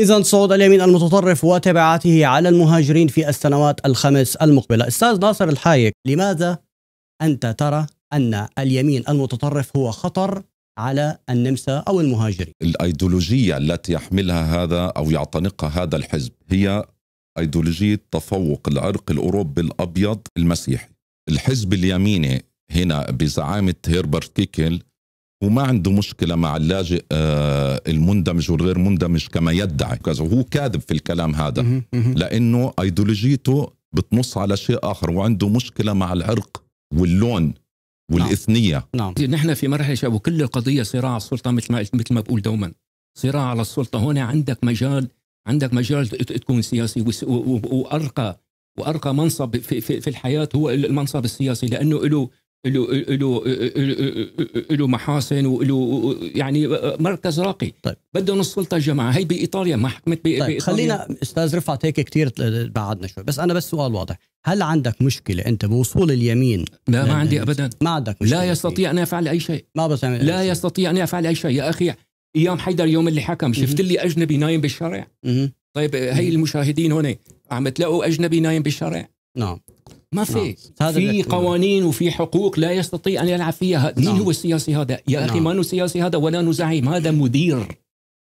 إذا صعود اليمين المتطرف وتبعاته على المهاجرين في السنوات الخمس المقبلة أستاذ ناصر الحايك لماذا أنت ترى أن اليمين المتطرف هو خطر على النمسا أو المهاجرين الأيديولوجية التي يحملها هذا أو يعتنقها هذا الحزب هي أيديولوجية تفوق العرق الأوروبي الأبيض المسيحي الحزب اليميني هنا بزعامة هيربرت كيكل وما عنده مشكلة مع اللاجئ آه، المندمج والغير مندمج كما يدعي كذا وهو كاذب في الكلام هذا لانه ايديولوجيته بتنص على شيء اخر وعنده مشكله مع العرق واللون والاثنيه نعم, نعم. نحن في مرحله شباب وكل القضيه صراع على السلطه مثل ما مثل ما بقول دوما صراع على السلطه هون عندك مجال عندك مجال تكون سياسي وارقى وارقى منصب في, في, في الحياه هو المنصب السياسي لانه له له له له محاسن وله يعني مركز راقي طيب بدهم السلطه جماعه هي بايطاليا ما حكمت بإيطاليا. طيب خلينا استاذ رفعت هيك كثير بعدنا شوي بس انا بس سؤال واضح هل عندك مشكله انت بوصول اليمين لا ما عندي ابدا ما عندك مشكله لا يستطيع ان يفعل اي شيء ما بس لا يستطيع ان يفعل اي شيء يا اخي ايام حيدر يوم اللي حكم شفت لي اجنبي نايم بالشارع طيب هي المشاهدين هون عم تلاقوا اجنبي نايم بالشارع نعم ما في نعم. في قوانين وفي حقوق لا يستطيع ان يلعب فيها مين نعم. هو السياسي هذا يا اخي نعم. ما نو سياسي هذا ولا نو زعيم هذا مدير